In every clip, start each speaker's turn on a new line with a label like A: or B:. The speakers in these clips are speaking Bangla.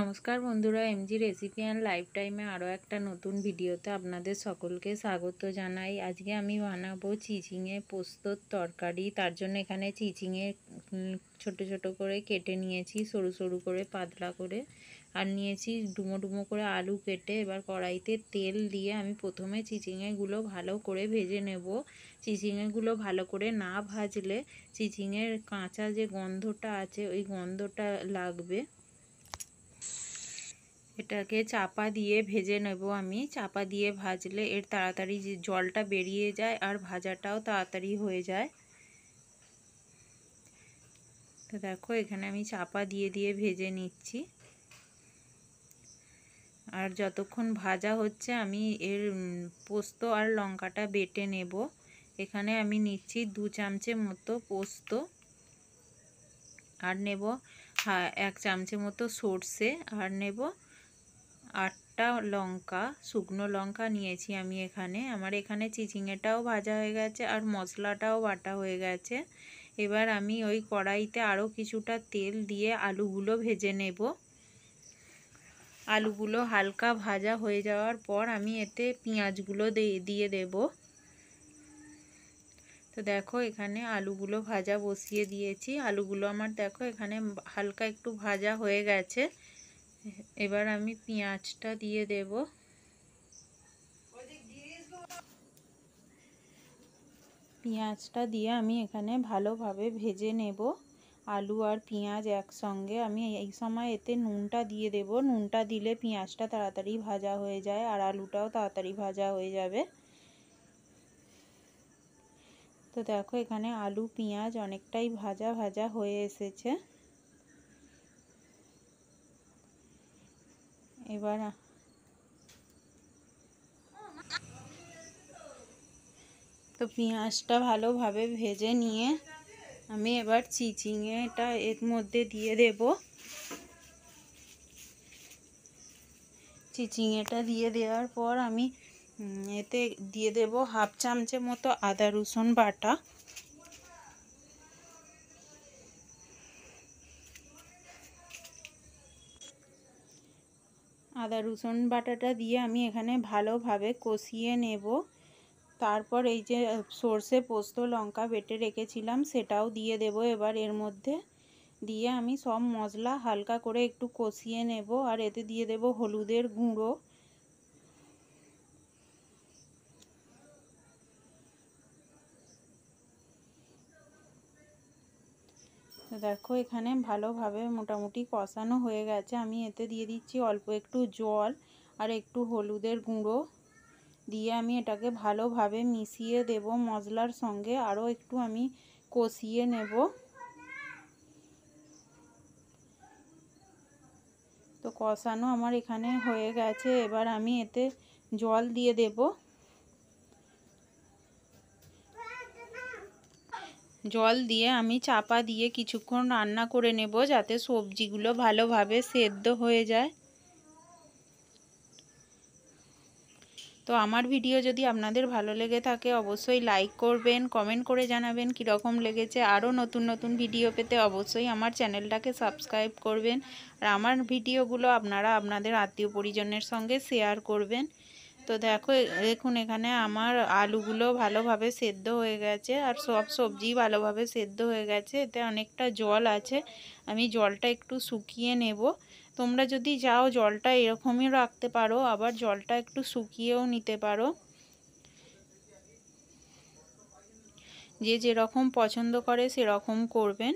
A: নমস্কার বন্ধুরা এমজি রেসিপি অ্যান্ড লাইফ টাইমে আরও একটা নতুন ভিডিওতে আপনাদের সকলকে স্বাগত জানাই আজকে আমি বানাবো চিচিংয়ে পোস্তর তরকারি তার জন্য এখানে চিচিংয়ে ছোট ছোট করে কেটে নিয়েছি সরু সরু করে পাতলা করে আর নিয়েছি ডুমো ডুমো করে আলু কেটে এবার কড়াইতে তেল দিয়ে আমি প্রথমে চিচিংয়েগুলো ভালো করে ভেজে নেব চিচিংয়েগুলো ভালো করে না ভাজলে চিচিংয়ের কাঁচা যে গন্ধটা আছে ওই গন্ধটা লাগবে এটাকে চাপা দিয়ে ভেজে নেব আমি চাপা দিয়ে ভাজলে এর তাড়াতাড়ি জলটা বেরিয়ে যায় আর ভাজাটাও তাড়াতাড়ি হয়ে যায় তো দেখো এখানে আমি চাপা দিয়ে দিয়ে ভেজে নিচ্ছি আর যতক্ষণ ভাজা হচ্ছে আমি এর পোস্ত আর লঙ্কাটা বেটে নেব এখানে আমি নিচ্ছি দু চামচের মতো পোস্ত আর নেব এক চামচের মতো সর্ষে আর নেব আটটা লঙ্কা শুকনো লঙ্কা নিয়েছি আমি এখানে আমার এখানে চিচিঙেটাও ভাজা হয়ে গেছে আর মশলাটাও বাটা হয়ে গেছে এবার আমি ওই কড়াইতে আরও কিছুটা তেল দিয়ে আলুগুলো ভেজে নেব আলুগুলো হালকা ভাজা হয়ে যাওয়ার পর আমি এতে পেঁয়াজগুলো দিয়ে দেব তো দেখো এখানে আলুগুলো ভাজা বসিয়ে দিয়েছি আলুগুলো আমার দেখো এখানে হালকা একটু ভাজা হয়ে গেছে এবার আমি পেঁয়াজটা দিয়ে দেব পেঁয়াজটা দিয়ে আমি এখানে ভালোভাবে ভেজে নেব আলু আর পেঁয়াজ একসঙ্গে আমি এই সময় এতে নুনটা দিয়ে দেব নুনটা দিলে পেঁয়াজটা তাড়াতাড়ি ভাজা হয়ে যায় আর আলুটাও তাড়াতাড়ি ভাজা হয়ে যাবে তো দেখো এখানে আলু পেঁয়াজ অনেকটাই ভাজা ভাজা হয়ে এসেছে এবার তো পেঁয়াজটা ভালোভাবে ভেজে নিয়ে আমি এবার চিচিংয়েটা এর মধ্যে দিয়ে দেব চিচিংয়েটা দিয়ে দেওয়ার পর আমি এতে দিয়ে দেব হাফ চামচের মতো আদা রসুন বাটা আদা রসুন বাটাটা দিয়ে আমি এখানে ভালোভাবে কষিয়ে নেব তারপর এই যে সর্ষে পোস্ত লঙ্কা বেটে রেখেছিলাম সেটাও দিয়ে দেব এবার এর মধ্যে দিয়ে আমি সব মশলা হালকা করে একটু কষিয়ে নেব আর এতে দিয়ে দেব হলুদের গুঁড়ো তো দেখো এখানে ভালোভাবে মোটামুটি কষানো হয়ে গেছে আমি এতে দিয়ে দিচ্ছি অল্প একটু জল আর একটু হলুদের গুঁড়ো দিয়ে আমি এটাকে ভালোভাবে মিশিয়ে দেব মশলার সঙ্গে আরও একটু আমি কষিয়ে নেব তো কষানো আমার এখানে হয়ে গেছে এবার আমি এতে জল দিয়ে দেবো জল দিয়ে আমি চাপা দিয়ে কিছুক্ষণ রান্না করে নেব যাতে সবজিগুলো ভালোভাবে সেদ্ধ হয়ে যায় তো আমার ভিডিও যদি আপনাদের ভালো লেগে থাকে অবশ্যই লাইক করবেন কমেন্ট করে জানাবেন কীরকম লেগেছে আরও নতুন নতুন ভিডিও পেতে অবশ্যই আমার চ্যানেলটাকে সাবস্ক্রাইব করবেন আর আমার ভিডিওগুলো আপনারা আপনাদের আত্মীয় পরিজনের সঙ্গে শেয়ার করবেন তো দেখো দেখুন এখানে আমার আলুগুলো ভালোভাবে সেদ্ধ হয়ে গেছে আর সব সবজি ভালোভাবে সেদ্ধ হয়ে গেছে এতে অনেকটা জল আছে আমি জলটা একটু শুকিয়ে নেব তোমরা যদি যাও জলটা এরকমই রাখতে পারো আবার জলটা একটু শুকিয়েও নিতে পারো যে যেরকম পছন্দ করে সেরকম করবেন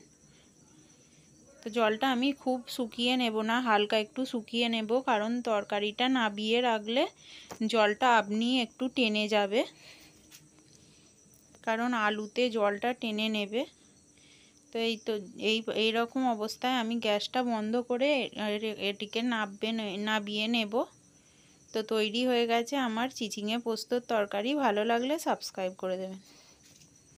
A: তো জলটা আমি খুব শুকিয়ে নেব না হালকা একটু শুকিয়ে নেব কারণ তরকারিটা নাবিয়ে রাখলে জলটা আপনি একটু টেনে যাবে কারণ আলুতে জলটা টেনে নেবে তো এই তো এই এইরকম অবস্থায় আমি গ্যাসটা বন্ধ করে এটিকে নাববে নাবিয়ে নেব তো তৈরি হয়ে গেছে আমার চিচিংয়ে পোস্তর তরকারি ভালো লাগলে সাবস্ক্রাইব করে দেবেন